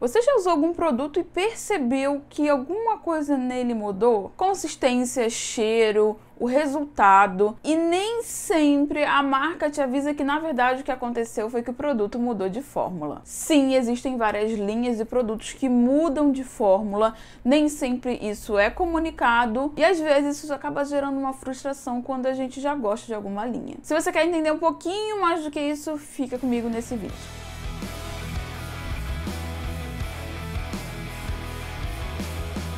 Você já usou algum produto e percebeu que alguma coisa nele mudou? Consistência, cheiro, o resultado e nem sempre a marca te avisa que na verdade o que aconteceu foi que o produto mudou de fórmula. Sim, existem várias linhas e produtos que mudam de fórmula, nem sempre isso é comunicado e às vezes isso acaba gerando uma frustração quando a gente já gosta de alguma linha. Se você quer entender um pouquinho mais do que isso, fica comigo nesse vídeo.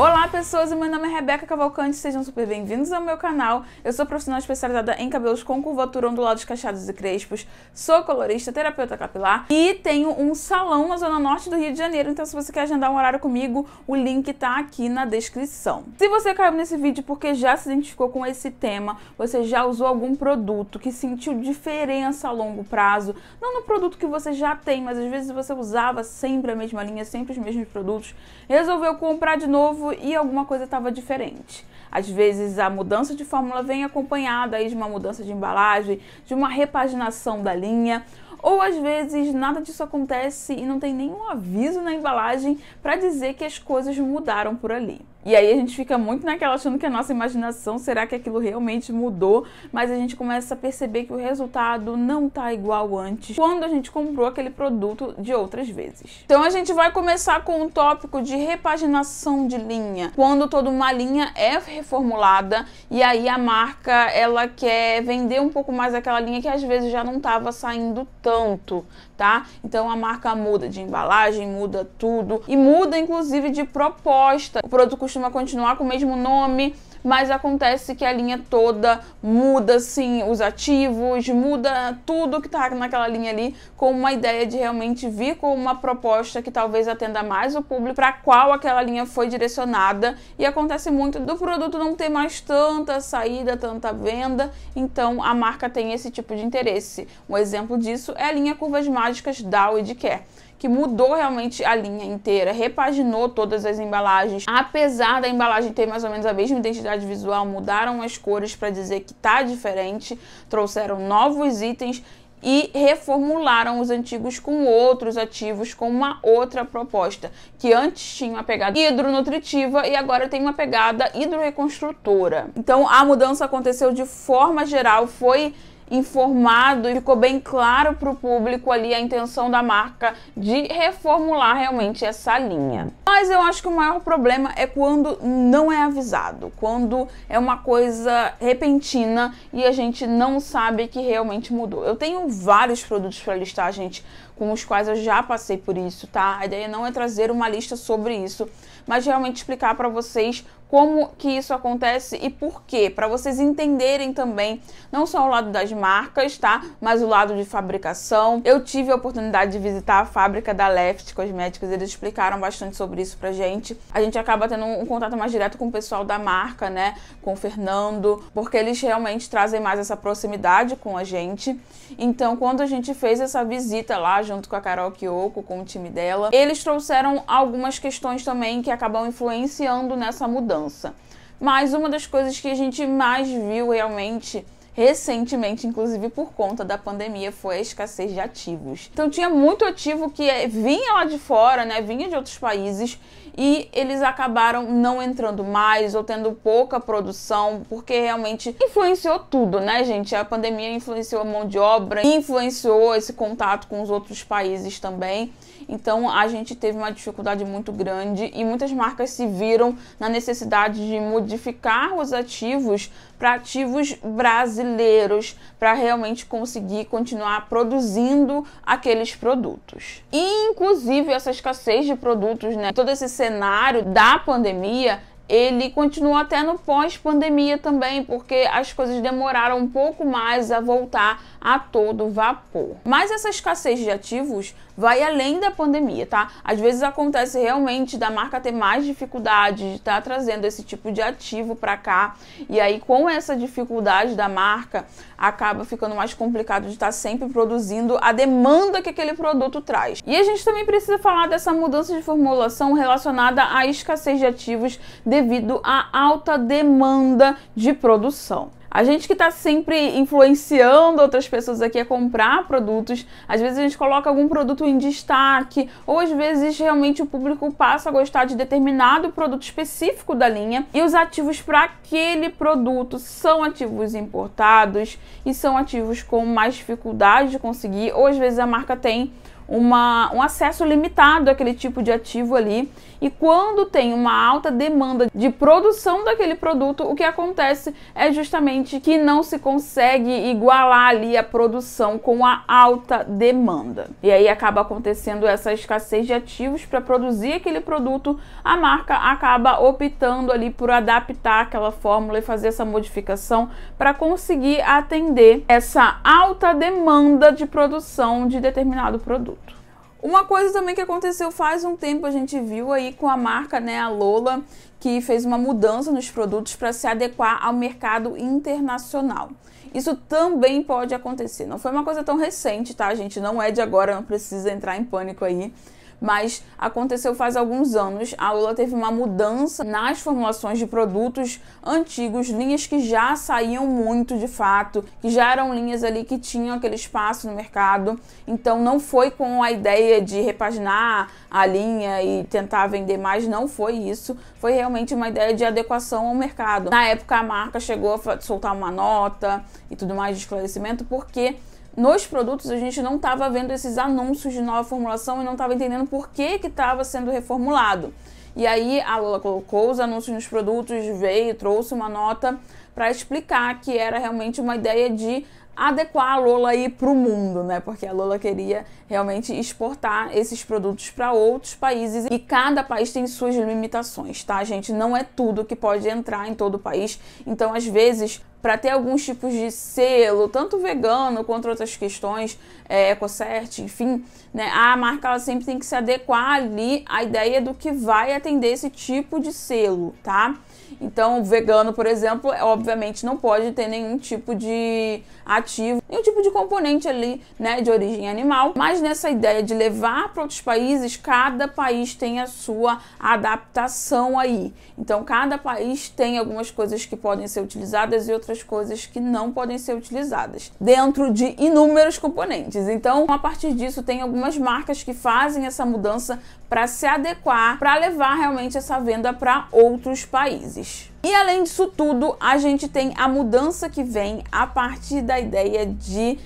Olá pessoas, meu nome é Rebeca Cavalcante, sejam super bem-vindos ao meu canal. Eu sou profissional especializada em cabelos com curvatura, ondulados, cachados e crespos, sou colorista, terapeuta capilar e tenho um salão na zona norte do Rio de Janeiro, então se você quer agendar um horário comigo, o link tá aqui na descrição. Se você caiu nesse vídeo porque já se identificou com esse tema, você já usou algum produto que sentiu diferença a longo prazo, não no produto que você já tem, mas às vezes você usava sempre a mesma linha, sempre os mesmos produtos, resolveu comprar de novo e alguma coisa estava diferente. Às vezes a mudança de fórmula vem acompanhada aí de uma mudança de embalagem, de uma repaginação da linha, ou às vezes nada disso acontece e não tem nenhum aviso na embalagem para dizer que as coisas mudaram por ali. E aí a gente fica muito naquela achando que a nossa imaginação será que aquilo realmente mudou, mas a gente começa a perceber que o resultado não tá igual antes quando a gente comprou aquele produto de outras vezes. Então a gente vai começar com o um tópico de repaginação de linha. Quando toda uma linha é reformulada e aí a marca ela quer vender um pouco mais aquela linha que às vezes já não estava saindo tanto, tá? Então a marca muda de embalagem, muda tudo e muda inclusive de proposta. O produto costuma continuar com o mesmo nome, mas acontece que a linha toda muda, assim, os ativos, muda tudo que tá naquela linha ali, com uma ideia de realmente vir com uma proposta que talvez atenda mais o público para qual aquela linha foi direcionada. E acontece muito do produto não ter mais tanta saída, tanta venda, então a marca tem esse tipo de interesse. Um exemplo disso é a linha Curvas Mágicas da Care que mudou realmente a linha inteira, repaginou todas as embalagens. Apesar da embalagem ter mais ou menos a mesma identidade visual, mudaram as cores para dizer que tá diferente, trouxeram novos itens e reformularam os antigos com outros ativos, com uma outra proposta, que antes tinha uma pegada hidronutritiva e agora tem uma pegada hidroreconstrutora. Então a mudança aconteceu de forma geral, foi informado e ficou bem claro para o público ali a intenção da marca de reformular realmente essa linha. Mas eu acho que o maior problema é quando não é avisado, quando é uma coisa repentina e a gente não sabe que realmente mudou. Eu tenho vários produtos para listar, gente, com os quais eu já passei por isso, tá? A ideia não é trazer uma lista sobre isso, mas realmente explicar para vocês como que isso acontece e por quê, para vocês entenderem também não só o lado das marcas, tá, mas o lado de fabricação. Eu tive a oportunidade de visitar a fábrica da Left Cosméticos, eles explicaram bastante sobre isso pra gente. A gente acaba tendo um contato mais direto com o pessoal da marca, né, com o Fernando, porque eles realmente trazem mais essa proximidade com a gente. Então, quando a gente fez essa visita lá junto com a Carol Kyoko, com o time dela, eles trouxeram algumas questões também que acabam influenciando nessa mudança. Mas uma das coisas que a gente mais viu realmente recentemente, inclusive por conta da pandemia, foi a escassez de ativos. Então tinha muito ativo que eh, vinha lá de fora, né, vinha de outros países e eles acabaram não entrando mais ou tendo pouca produção, porque realmente influenciou tudo, né, gente? A pandemia influenciou a mão de obra, influenciou esse contato com os outros países também. Então a gente teve uma dificuldade muito grande e muitas marcas se viram na necessidade de modificar os ativos para ativos brasileiros, para realmente conseguir continuar produzindo aqueles produtos. E inclusive essa escassez de produtos, né, todo esse cenário da pandemia ele continuou até no pós-pandemia também, porque as coisas demoraram um pouco mais a voltar a todo vapor. Mas essa escassez de ativos vai além da pandemia, tá? Às vezes acontece realmente da marca ter mais dificuldade de estar tá trazendo esse tipo de ativo para cá, e aí com essa dificuldade da marca, acaba ficando mais complicado de estar tá sempre produzindo a demanda que aquele produto traz. E a gente também precisa falar dessa mudança de formulação relacionada à escassez de ativos de devido à alta demanda de produção. A gente que está sempre influenciando outras pessoas aqui a comprar produtos, às vezes a gente coloca algum produto em destaque, ou às vezes realmente o público passa a gostar de determinado produto específico da linha, e os ativos para aquele produto são ativos importados e são ativos com mais dificuldade de conseguir, ou às vezes a marca tem uma, um acesso limitado àquele tipo de ativo ali. E quando tem uma alta demanda de produção daquele produto, o que acontece é justamente que não se consegue igualar ali a produção com a alta demanda. E aí acaba acontecendo essa escassez de ativos para produzir aquele produto, a marca acaba optando ali por adaptar aquela fórmula e fazer essa modificação para conseguir atender essa alta demanda de produção de determinado produto. Uma coisa também que aconteceu faz um tempo, a gente viu aí com a marca, né, a Lola, que fez uma mudança nos produtos para se adequar ao mercado internacional. Isso também pode acontecer. Não foi uma coisa tão recente, tá, gente? Não é de agora, não precisa entrar em pânico aí mas aconteceu faz alguns anos. A Lula teve uma mudança nas formulações de produtos antigos, linhas que já saíam muito de fato, que já eram linhas ali que tinham aquele espaço no mercado. Então não foi com a ideia de repaginar a linha e tentar vender mais, não foi isso. Foi realmente uma ideia de adequação ao mercado. Na época a marca chegou a soltar uma nota e tudo mais de esclarecimento porque nos produtos a gente não estava vendo esses anúncios de nova formulação e não estava entendendo por que estava sendo reformulado. E aí a Lola colocou os anúncios nos produtos, veio, trouxe uma nota para explicar que era realmente uma ideia de adequar a Lola aí para o mundo, né? Porque a Lola queria realmente exportar esses produtos para outros países e cada país tem suas limitações, tá, gente? Não é tudo que pode entrar em todo o país. Então, às vezes, para ter alguns tipos de selo, tanto vegano quanto outras questões, é, EcoCert, enfim, né? A marca ela sempre tem que se adequar ali à ideia do que vai atender esse tipo de selo, tá? Então, o vegano, por exemplo, é, obviamente não pode ter nenhum tipo de ativo, nenhum tipo de componente ali, né, de origem animal. Mas nessa ideia de levar para outros países, cada país tem a sua adaptação aí. Então, cada país tem algumas coisas que podem ser utilizadas e outras coisas que não podem ser utilizadas, dentro de inúmeros componentes. Então, a partir disso, tem algumas marcas que fazem essa mudança para se adequar, para levar realmente essa venda para outros países meses. E além disso tudo, a gente tem a mudança que vem a partir da ideia de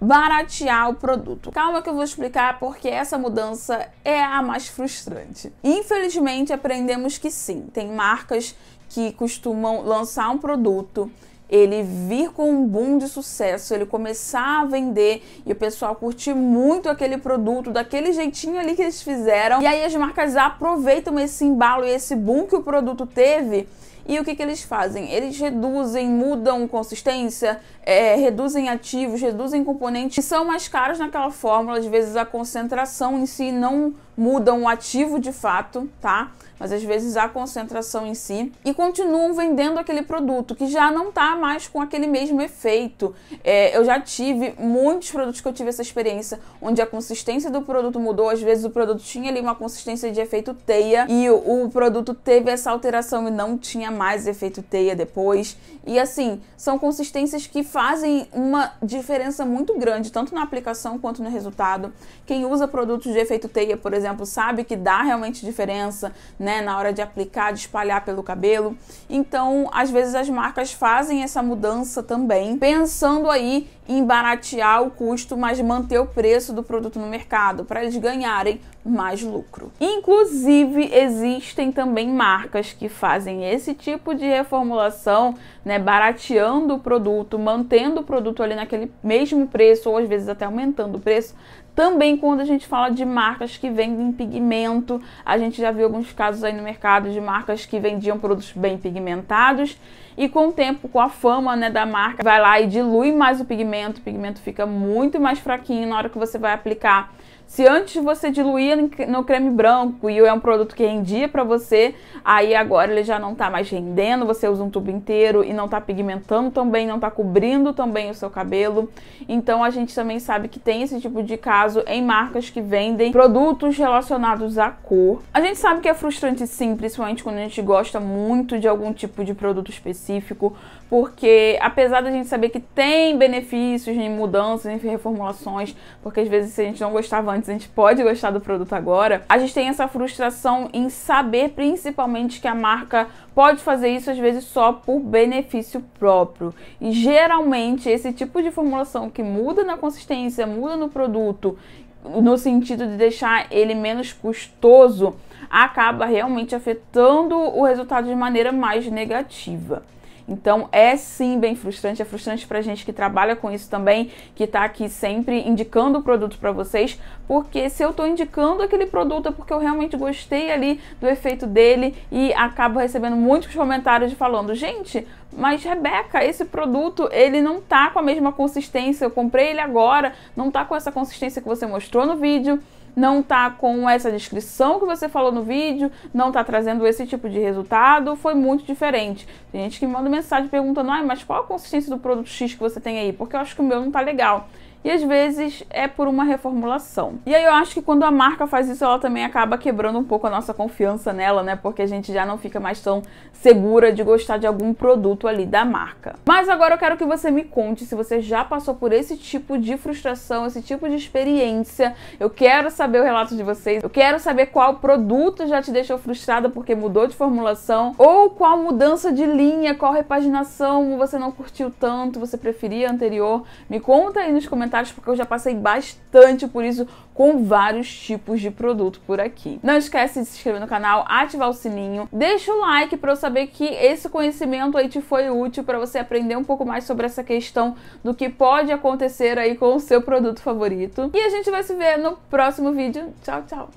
baratear o produto. Calma que eu vou explicar porque essa mudança é a mais frustrante. Infelizmente, aprendemos que sim, tem marcas que costumam lançar um produto ele vir com um boom de sucesso, ele começar a vender e o pessoal curtir muito aquele produto, daquele jeitinho ali que eles fizeram. E aí as marcas aproveitam esse embalo e esse boom que o produto teve e o que, que eles fazem? Eles reduzem, mudam consistência, é, reduzem ativos, reduzem componentes que são mais caros naquela fórmula. Às vezes a concentração em si não mudam o ativo de fato, tá? Mas às vezes a concentração em si e continuam vendendo aquele produto que já não tá mais com aquele mesmo efeito. É, eu já tive muitos produtos que eu tive essa experiência onde a consistência do produto mudou. Às vezes o produto tinha ali uma consistência de efeito teia e o, o produto teve essa alteração e não tinha mais efeito teia depois. E assim, são consistências que fazem uma diferença muito grande, tanto na aplicação quanto no resultado. Quem usa produtos de efeito teia, por exemplo, exemplo, sabe que dá realmente diferença, né, na hora de aplicar, de espalhar pelo cabelo. Então, às vezes as marcas fazem essa mudança também, pensando aí em baratear o custo, mas manter o preço do produto no mercado para eles ganharem mais lucro. Inclusive, existem também marcas que fazem esse tipo de reformulação, né, barateando o produto, mantendo o produto ali naquele mesmo preço ou às vezes até aumentando o preço, também quando a gente fala de marcas que vendem pigmento, a gente já viu alguns casos aí no mercado de marcas que vendiam produtos bem pigmentados e com o tempo, com a fama né, da marca, vai lá e dilui mais o pigmento, o pigmento fica muito mais fraquinho na hora que você vai aplicar. Se antes você diluía no creme branco e é um produto que rendia para você, aí agora ele já não está mais rendendo, você usa um tubo inteiro e não está pigmentando também, não está cobrindo também o seu cabelo. Então a gente também sabe que tem esse tipo de caso em marcas que vendem produtos relacionados à cor. A gente sabe que é frustrante sim, principalmente quando a gente gosta muito de algum tipo de produto específico específico, porque apesar da gente saber que tem benefícios em mudanças, em reformulações, porque às vezes se a gente não gostava antes, a gente pode gostar do produto agora, a gente tem essa frustração em saber principalmente que a marca pode fazer isso às vezes só por benefício próprio. E geralmente esse tipo de formulação que muda na consistência, muda no produto, no sentido de deixar ele menos custoso, acaba realmente afetando o resultado de maneira mais negativa. Então é sim bem frustrante, é frustrante para gente que trabalha com isso também, que está aqui sempre indicando o produto para vocês, porque se eu estou indicando aquele produto é porque eu realmente gostei ali do efeito dele e acabo recebendo muitos comentários falando, gente, mas Rebeca, esse produto ele não tá com a mesma consistência, eu comprei ele agora, não tá com essa consistência que você mostrou no vídeo não tá com essa descrição que você falou no vídeo, não tá trazendo esse tipo de resultado, foi muito diferente. Tem gente que me manda mensagem perguntando, ai, mas qual a consistência do produto X que você tem aí? Porque eu acho que o meu não tá legal e às vezes é por uma reformulação. E aí eu acho que quando a marca faz isso, ela também acaba quebrando um pouco a nossa confiança nela, né? Porque a gente já não fica mais tão segura de gostar de algum produto ali da marca. Mas agora eu quero que você me conte se você já passou por esse tipo de frustração, esse tipo de experiência. Eu quero saber o relato de vocês. Eu quero saber qual produto já te deixou frustrada porque mudou de formulação ou qual mudança de linha, qual repaginação você não curtiu tanto, você preferia a anterior. Me conta aí nos comentários comentários, porque eu já passei bastante por isso com vários tipos de produto por aqui. Não esquece de se inscrever no canal, ativar o sininho, deixa o like para eu saber que esse conhecimento aí te foi útil para você aprender um pouco mais sobre essa questão do que pode acontecer aí com o seu produto favorito. E a gente vai se ver no próximo vídeo. Tchau, tchau!